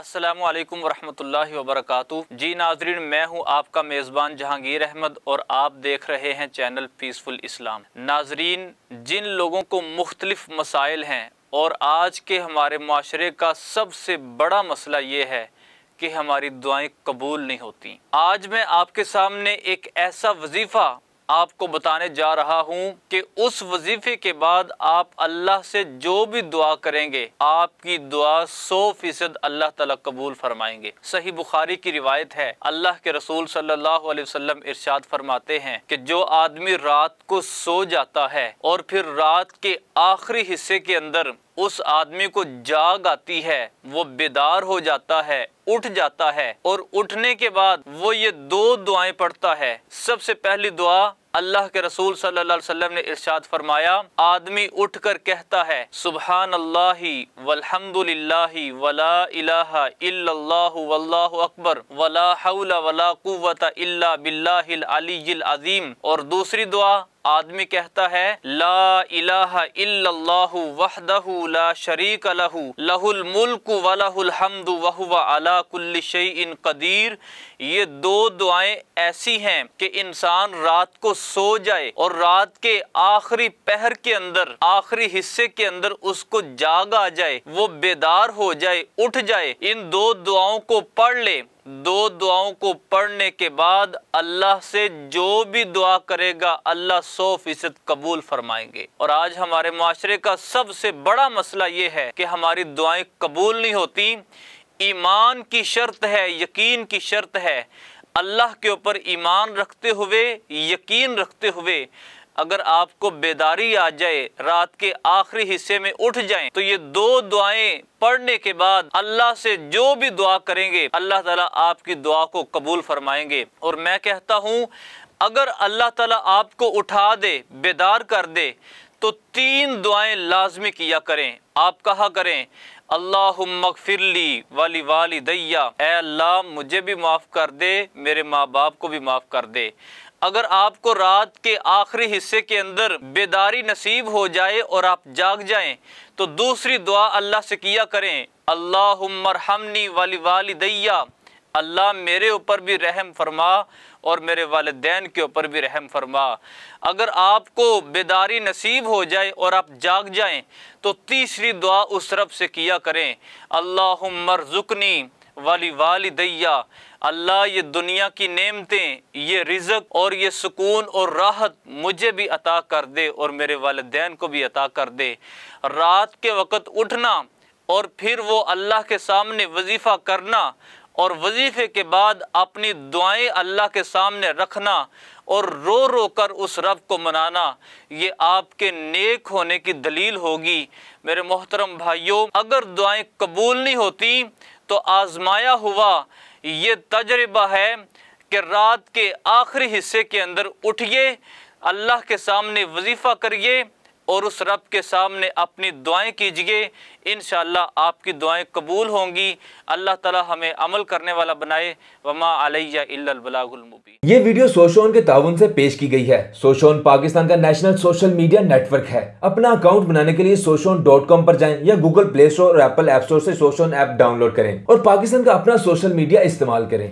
असलकम वरहमल वरक जी नाजरीन मैं हूँ आपका मेज़बान जहांगीर अहमद और आप देख रहे हैं चैनल पीसफुल इस्लाम नाजरीन जिन लोगों को मुख्तलफ मसाइल हैं और आज के हमारे माशरे का सबसे बड़ा मसला ये है कि हमारी दुआएँ कबूल नहीं होती आज मैं आपके सामने एक ऐसा वजीफ़ा आपको बताने जा रहा हूँ कि उस वजीफे के बाद आप अल्लाह से जो भी दुआ करेंगे आपकी दुआ सौ फीसद अल्लाह तला कबूल फरमाएंगे सही बुखारी की रिवायत है अल्लाह के रसूल सल्लाम इरशाद फरमाते हैं कि जो आदमी रात को सो जाता है और फिर रात के आखिरी हिस्से के अंदर उस आदमी को जाग आती है वो बेदार हो जाता है उठ जाता है और उठने के बाद वो ये दो दुआएं पढ़ता है सबसे पहली दुआ अल्लाह के रसूल सल्लाम ने इर्शाद फरमाया आदमी उठ कर कहता है सुबहान अल्लाह अकबर अजीम और दूसरी दुआ आदमी कहता है ला इलाह इल्लल्लाहु वहदहु ला शरीक लहु लहुल मुल्क वलहुल हम्दु अला कुल्ली शैइन कदीर ये दो दुआएं ऐसी हैं कि इंसान रात को सो जाए और रात के आखिरी पहर के अंदर आखिरी हिस्से के अंदर उसको जाग आ जाए वो बेदार हो जाए उठ जाए इन दो दुआओं को पढ़ ले दो दुआओं को पढ़ने के बाद अल्लाह से जो भी दुआ करेगा अल्लाह सौ फीसद कबूल फरमाएंगे और आज हमारे माशरे का सबसे बड़ा मसला ये है कि हमारी दुआएं कबूल नहीं होती ईमान की शर्त है यकीन की शर्त है अल्लाह के ऊपर ईमान रखते हुए यकीन रखते हुए अगर आपको बेदारी आ जाए रात के आखिरी हिस्से में उठ जाए तो ये दो दुआएं पढ़ने के बाद अल्लाह से जो भी दुआ करेंगे अल्लाह ताला आपकी दुआ को कबूल फरमाएंगे और मैं कहता हूं अगर अल्लाह ताला आपको उठा दे बेदार कर दे तो तीन दुआएं लाजमी किया करें आप कहा करें अल्लाहमफिरली वाली वाली दैया अल्लाह मुझे भी माफ़ कर दे मेरे माँ बाप को भी माफ़ कर दे अगर आपको रात के आखिरी हिस्से के अंदर बेदारी नसीब हो जाए और आप जाग जाएं तो दूसरी दुआ अल्लाह से किया करें अल्लाह मरहमनी वाली वाली दैया अल्लाह मेरे ऊपर भी रहम फरमा और मेरे वालदेन के ऊपर भी रहम फरमा अगर आपको बेदारी नसीब हो जाए और आप जाग जाएं तो तीसरी दुआ उस रब से किया करें अल्लाह मरजुकनी वाली दैया अल्लाह ये दुनिया की नेमतें ये रिजक और ये सुकून और राहत मुझे भी अता कर दे और मेरे वालदेन को भी अता कर दे रात के वक़्त उठना और फिर वो अल्लाह के सामने वजीफ़ा करना और वजीफ़े के बाद अपनी दुआएं अल्लाह के सामने रखना और रो रो कर उस रब को मनाना ये आपके नेक होने की दलील होगी मेरे मोहतरम भाइयों अगर दुआएं कबूल नहीं होती तो आजमाया हुआ ये तजर्बा है कि रात के आखिरी हिस्से के अंदर उठिए अल्लाह के सामने वजीफ़ा करिए और उस रब के सामने अपनी दुआएं कीजिए इन आपकी दुआएं कबूल होंगी अल्लाह ताला हमें अमल करने वाला बनाए वमा अलैयाबलामी ये वीडियो सोशोन के ताउन से पेश की गई है सोशोन पाकिस्तान का नेशनल सोशल मीडिया नेटवर्क है अपना अकाउंट बनाने के लिए सोशोन डॉट कॉम पर जाए या गूगल प्ले स्टोर और एप्पल एप स्टोर ऐसी सोशोन ऐप डाउनलोड करें और पाकिस्तान का अपना सोशल मीडिया इस्तेमाल करें